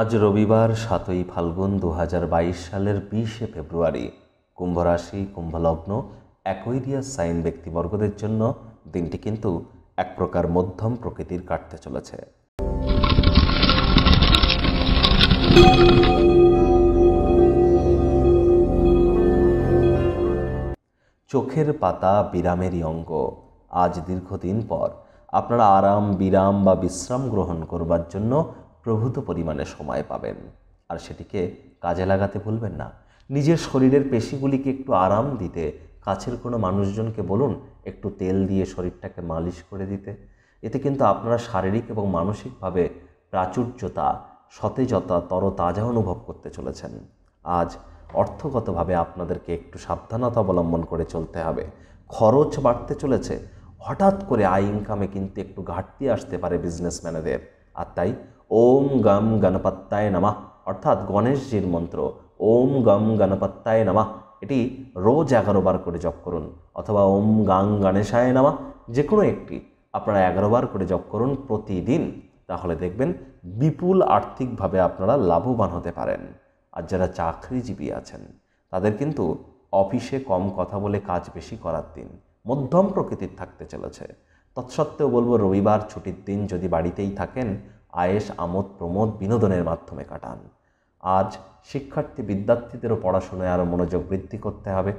আজ রবিবার সাতই ফাল্গুন দু সালের বিশে ফেব্রুয়ারি কুম্ভরাশি কুম্ভলগ্ন অ্যাকোইরিয়াস সাইন ব্যক্তিবর্গদের জন্য দিনটি কিন্তু এক প্রকার মধ্যম প্রকৃতির কাটতে চলেছে চোখের পাতা বিরামেরই অঙ্গ আজ দীর্ঘদিন পর আপনারা আরাম বিরাম বা বিশ্রাম গ্রহণ করবার জন্য প্রভূত পরিমাণে সময় পাবেন আর সেটিকে কাজে লাগাতে ভুলবেন না নিজের শরীরের পেশিগুলিকে একটু আরাম দিতে কাছের কোনো মানুষজনকে বলুন একটু তেল দিয়ে শরীরটাকে মালিশ করে দিতে এতে কিন্তু আপনারা শারীরিক এবং মানসিকভাবে প্রাচুর্যতা সতেজতা তরতাজা অনুভব করতে চলেছেন আজ অর্থগতভাবে আপনাদেরকে একটু সাবধানতা অবলম্বন করে চলতে হবে খরচ বাড়তে চলেছে হঠাৎ করে আয় ইনকামে কিন্তু একটু ঘাটতি আসতে পারে বিজনেসম্যানেদের আর তাই ওম গম গণপত্তায় নমা অর্থাৎ গণেশজির মন্ত্র ওম গম গণপত্তায় নমা এটি রোজ এগারো বার করে জপ করুন অথবা ওম গাং গণেশায় নামা যে কোনো একটি আপনারা এগারো বার করে জপ করুন প্রতিদিন তাহলে দেখবেন বিপুল আর্থিকভাবে আপনারা লাভবান হতে পারেন আর যারা চাকরিজীবী আছেন তাদের কিন্তু অফিসে কম কথা বলে কাজ বেশি করার দিন মধ্যম প্রকৃতির থাকতে চলেছে তৎসত্ত্বেও বলবো রবিবার ছুটির দিন যদি বাড়িতেই থাকেন আয়েস আমোদ প্রমোদ বিনোদনের মাধ্যমে কাটান আজ শিক্ষার্থী বিদ্যার্থীদেরও পড়াশোনায় আরও মনোযোগ বৃদ্ধি করতে হবে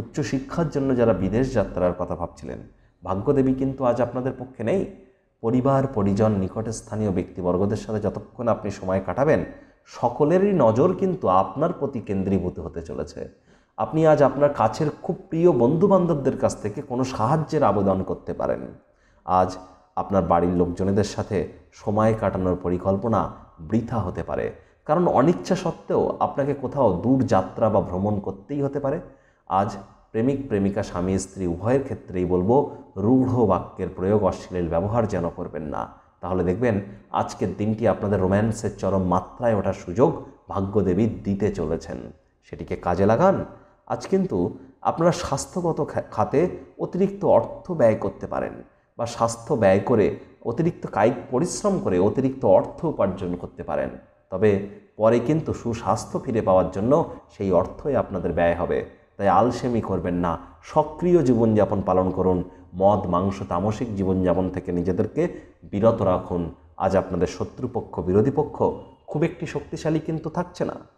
উচ্চশিক্ষার জন্য যারা বিদেশ যাত্রার কথা ভাবছিলেন ভাগ্যদেবী কিন্তু আজ আপনাদের পক্ষে নেই পরিবার পরিজন নিকটে স্থানীয় ব্যক্তিবর্গদের সাথে যতক্ষণ আপনি সময় কাটাবেন সকলেরই নজর কিন্তু আপনার প্রতি কেন্দ্রীভূত হতে চলেছে আপনি আজ আপনার কাছের খুব প্রিয় বন্ধুবান্ধবদের কাছ থেকে কোনো সাহায্যের আবেদন করতে পারেন আজ আপনার বাড়ির লোকজনেদের সাথে সময় কাটানোর পরিকল্পনা বৃথা হতে পারে কারণ অনিচ্ছা সত্ত্বেও আপনাকে কোথাও দূর যাত্রা বা ভ্রমণ করতেই হতে পারে আজ প্রেমিক প্রেমিকা স্বামী স্ত্রী উভয়ের ক্ষেত্রেই বলবো রূঢ় বাক্যের প্রয়োগ অশ্লীল ব্যবহার যেন করবেন না তাহলে দেখবেন আজকের দিনটি আপনাদের রোম্যান্সের চরম মাত্রায় ওঠার সুযোগ ভাগ্যদেবী দিতে চলেছেন সেটিকে কাজে লাগান আজ কিন্তু আপনারা স্বাস্থ্যগত খাতে অতিরিক্ত অর্থ ব্যয় করতে পারেন বা স্বাস্থ্য ব্যয় করে অতিরিক্ত কায়িক পরিশ্রম করে অতিরিক্ত অর্থ উপার্জন করতে পারেন তবে পরে কিন্তু সুস্বাস্থ্য ফিরে পাওয়ার জন্য সেই অর্থই আপনাদের ব্যয় হবে তাই আলসেমি করবেন না সক্রিয় জীবনযাপন পালন করুন মদ মাংস তামসিক জীবনযাপন থেকে নিজেদেরকে বিরত রাখুন আজ আপনাদের শত্রুপক্ষ বিরোধী পক্ষ খুব একটি শক্তিশালী কিন্তু থাকছে না